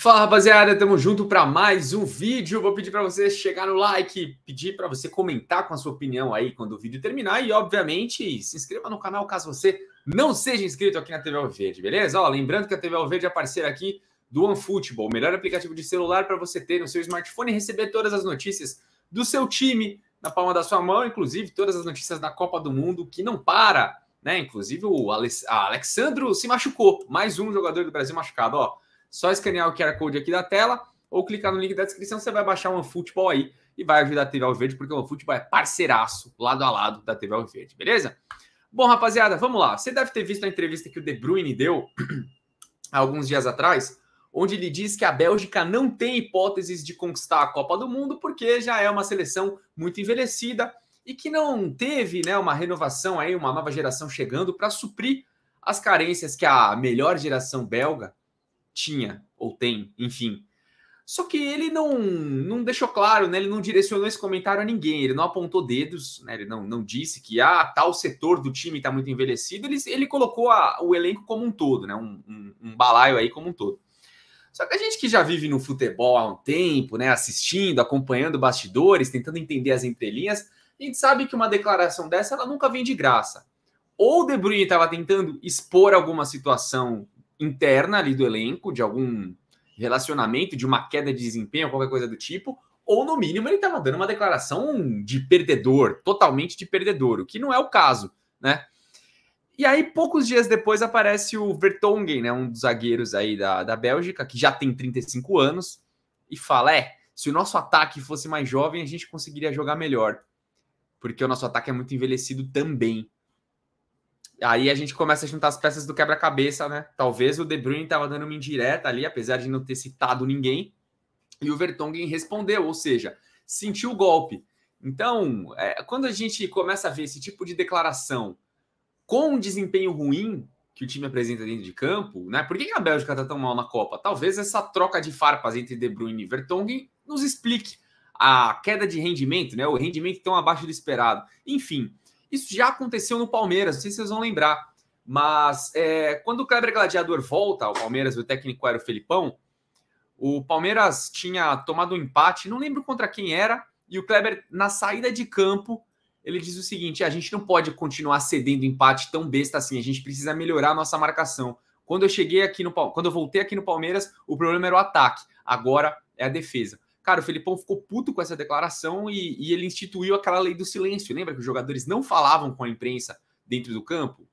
Fala rapaziada, tamo junto para mais um vídeo. Vou pedir para você chegar no like, pedir para você comentar com a sua opinião aí quando o vídeo terminar e, obviamente, se inscreva no canal caso você não seja inscrito aqui na TV Alverde, beleza? Ó, lembrando que a TV Alverde é parceira aqui do OneFootball, o melhor aplicativo de celular para você ter no seu smartphone e receber todas as notícias do seu time na palma da sua mão, inclusive todas as notícias da Copa do Mundo que não para, né? Inclusive o Alexandro se machucou, mais um jogador do Brasil machucado, ó. Só escanear o QR Code aqui da tela ou clicar no link da descrição, você vai baixar uma futebol aí e vai ajudar a TV Alverde, porque o futebol é parceiraço, lado a lado da TV Alverde, beleza? Bom, rapaziada, vamos lá. Você deve ter visto a entrevista que o De Bruyne deu alguns dias atrás, onde ele diz que a Bélgica não tem hipóteses de conquistar a Copa do Mundo porque já é uma seleção muito envelhecida e que não teve, né, uma renovação aí, uma nova geração chegando para suprir as carências que a melhor geração belga tinha ou tem, enfim. Só que ele não, não deixou claro, né? Ele não direcionou esse comentário a ninguém, ele não apontou dedos, né? Ele não, não disse que ah, tal setor do time está muito envelhecido, ele, ele colocou a, o elenco como um todo, né? Um, um, um balaio aí como um todo. Só que a gente que já vive no futebol há um tempo, né? Assistindo, acompanhando bastidores, tentando entender as entrelinhas, a gente sabe que uma declaração dessa ela nunca vem de graça. Ou o De Bruyne estava tentando expor alguma situação interna ali do elenco, de algum relacionamento, de uma queda de desempenho, qualquer coisa do tipo, ou no mínimo ele estava dando uma declaração de perdedor, totalmente de perdedor, o que não é o caso, né? E aí, poucos dias depois, aparece o Vertonghen, né, um dos zagueiros aí da, da Bélgica, que já tem 35 anos, e fala: é, se o nosso ataque fosse mais jovem, a gente conseguiria jogar melhor. Porque o nosso ataque é muito envelhecido também. Aí a gente começa a juntar as peças do quebra-cabeça, né? Talvez o De Bruyne estava dando uma indireta ali, apesar de não ter citado ninguém. E o Vertonghen respondeu, ou seja, sentiu o golpe. Então, é, quando a gente começa a ver esse tipo de declaração com um desempenho ruim que o time apresenta dentro de campo, né? Por que a Bélgica está tão mal na Copa? Talvez essa troca de farpas entre De Bruyne e Vertonghen nos explique a queda de rendimento, né? O rendimento tão abaixo do esperado. Enfim, isso já aconteceu no Palmeiras, não sei se vocês vão lembrar. Mas é, quando o Kleber Gladiador volta ao Palmeiras, o técnico era o Felipão, o Palmeiras tinha tomado um empate, não lembro contra quem era, e o Kleber, na saída de campo, ele diz o seguinte: a gente não pode continuar cedendo empate tão besta assim, a gente precisa melhorar a nossa marcação. Quando eu cheguei aqui no quando eu voltei aqui no Palmeiras, o problema era o ataque, agora é a defesa. Cara, o Felipão ficou puto com essa declaração e, e ele instituiu aquela lei do silêncio. Lembra que os jogadores não falavam com a imprensa dentro do campo?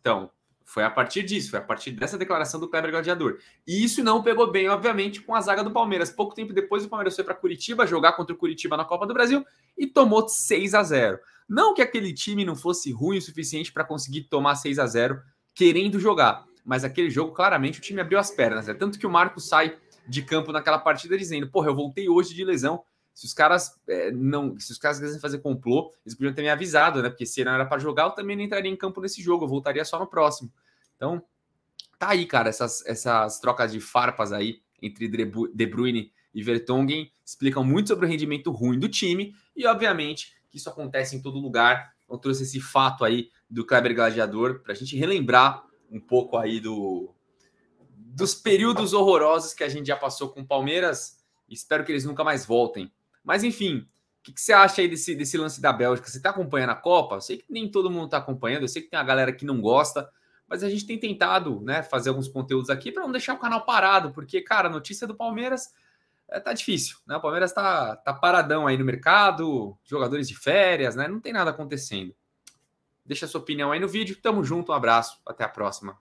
Então, foi a partir disso, foi a partir dessa declaração do Kleber Gladiador. E isso não pegou bem, obviamente, com a zaga do Palmeiras. Pouco tempo depois, o Palmeiras foi para Curitiba jogar contra o Curitiba na Copa do Brasil e tomou 6 a 0. Não que aquele time não fosse ruim o suficiente para conseguir tomar 6 a 0 querendo jogar, mas aquele jogo claramente o time abriu as pernas. É né? tanto que o Marco sai de campo naquela partida dizendo: porra, eu voltei hoje de lesão. Se os caras é, não, se os caras quisessem fazer complô, eles podiam ter me avisado, né? Porque se não era para jogar, eu também não entraria em campo nesse jogo, eu voltaria só no próximo. Então, tá aí, cara, essas, essas trocas de farpas aí entre De Bruyne e Vertonghen explicam muito sobre o rendimento ruim do time e, obviamente, que isso acontece em todo lugar. Eu trouxe esse fato aí do Kleber Gladiador para a gente relembrar um pouco aí do, dos períodos horrorosos que a gente já passou com o Palmeiras. Espero que eles nunca mais voltem. Mas enfim, o que, que você acha aí desse, desse lance da Bélgica? Você está acompanhando a Copa? Eu sei que nem todo mundo está acompanhando, eu sei que tem a galera que não gosta, mas a gente tem tentado né, fazer alguns conteúdos aqui para não deixar o canal parado, porque, cara, a notícia do Palmeiras é, tá difícil, né? O Palmeiras está tá paradão aí no mercado, jogadores de férias, né? Não tem nada acontecendo. Deixa a sua opinião aí no vídeo. Tamo junto, um abraço, até a próxima.